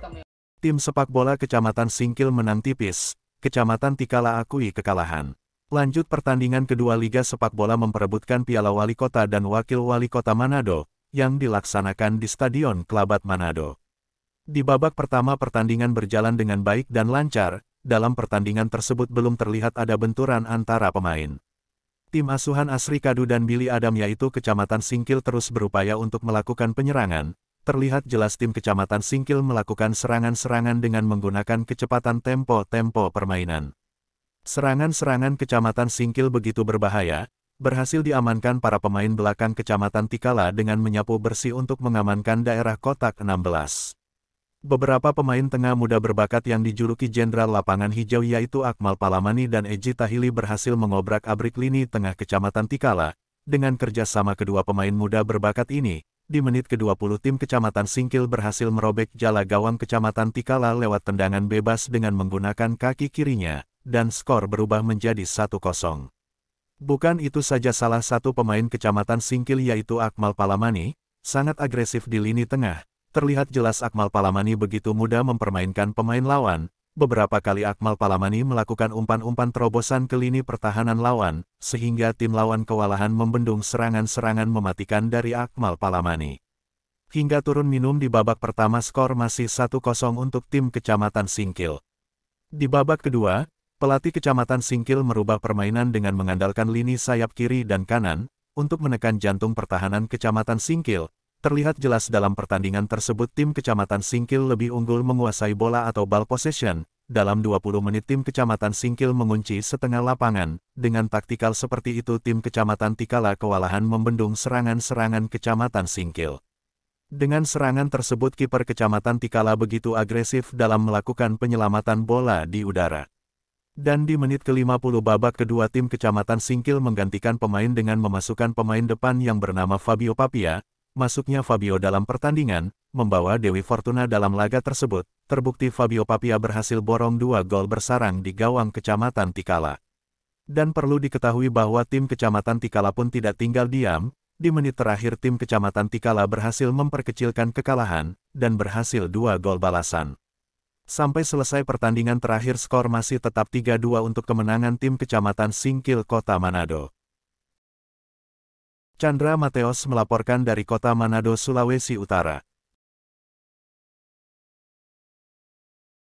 Ya. Tim sepak bola Kecamatan Singkil menang tipis, Kecamatan Tikala akui kekalahan. Lanjut pertandingan kedua Liga Sepak Bola memperebutkan Piala Wali Kota dan Wakil Wali Kota Manado, yang dilaksanakan di Stadion Kelabat Manado. Di babak pertama pertandingan berjalan dengan baik dan lancar, dalam pertandingan tersebut belum terlihat ada benturan antara pemain. Tim asuhan Asri Kadu dan Billy Adam yaitu Kecamatan Singkil terus berupaya untuk melakukan penyerangan, terlihat jelas tim kecamatan Singkil melakukan serangan-serangan dengan menggunakan kecepatan tempo-tempo permainan. Serangan-serangan kecamatan Singkil begitu berbahaya, berhasil diamankan para pemain belakang kecamatan Tikala dengan menyapu bersih untuk mengamankan daerah kotak 16. Beberapa pemain tengah muda berbakat yang dijuluki Jenderal Lapangan Hijau yaitu Akmal Palamani dan Eji Tahili berhasil mengobrak abrik lini tengah kecamatan Tikala. Dengan kerjasama kedua pemain muda berbakat ini, di menit ke-20 tim Kecamatan Singkil berhasil merobek jala gawang Kecamatan Tikala lewat tendangan bebas dengan menggunakan kaki kirinya, dan skor berubah menjadi 1-0. Bukan itu saja salah satu pemain Kecamatan Singkil yaitu Akmal Palamani, sangat agresif di lini tengah. Terlihat jelas Akmal Palamani begitu mudah mempermainkan pemain lawan, beberapa kali Akmal Palamani melakukan umpan-umpan terobosan ke lini pertahanan lawan, sehingga tim lawan kewalahan membendung serangan-serangan mematikan dari Akmal Palamani. Hingga turun minum di babak pertama skor masih 1-0 untuk tim Kecamatan Singkil. Di babak kedua, pelatih Kecamatan Singkil merubah permainan dengan mengandalkan lini sayap kiri dan kanan, untuk menekan jantung pertahanan Kecamatan Singkil, Terlihat jelas dalam pertandingan tersebut tim Kecamatan Singkil lebih unggul menguasai bola atau ball possession. Dalam 20 menit tim Kecamatan Singkil mengunci setengah lapangan. Dengan taktikal seperti itu tim Kecamatan Tikala kewalahan membendung serangan-serangan Kecamatan Singkil. Dengan serangan tersebut kiper Kecamatan Tikala begitu agresif dalam melakukan penyelamatan bola di udara. Dan di menit ke-50 babak kedua tim kecamatan Singkil menggantikan pemain dengan memasukkan pemain depan yang bernama Fabio Papia, masuknya Fabio dalam pertandingan, membawa Dewi Fortuna dalam laga tersebut, terbukti Fabio Papia berhasil borong dua gol bersarang di gawang kecamatan Tikala. Dan perlu diketahui bahwa tim kecamatan Tikala pun tidak tinggal diam, di menit terakhir tim kecamatan Tikala berhasil memperkecilkan kekalahan, dan berhasil dua gol balasan. Sampai selesai pertandingan terakhir skor masih tetap 3-2 untuk kemenangan tim kecamatan Singkil Kota Manado. Chandra Mateos melaporkan dari kota Manado, Sulawesi Utara.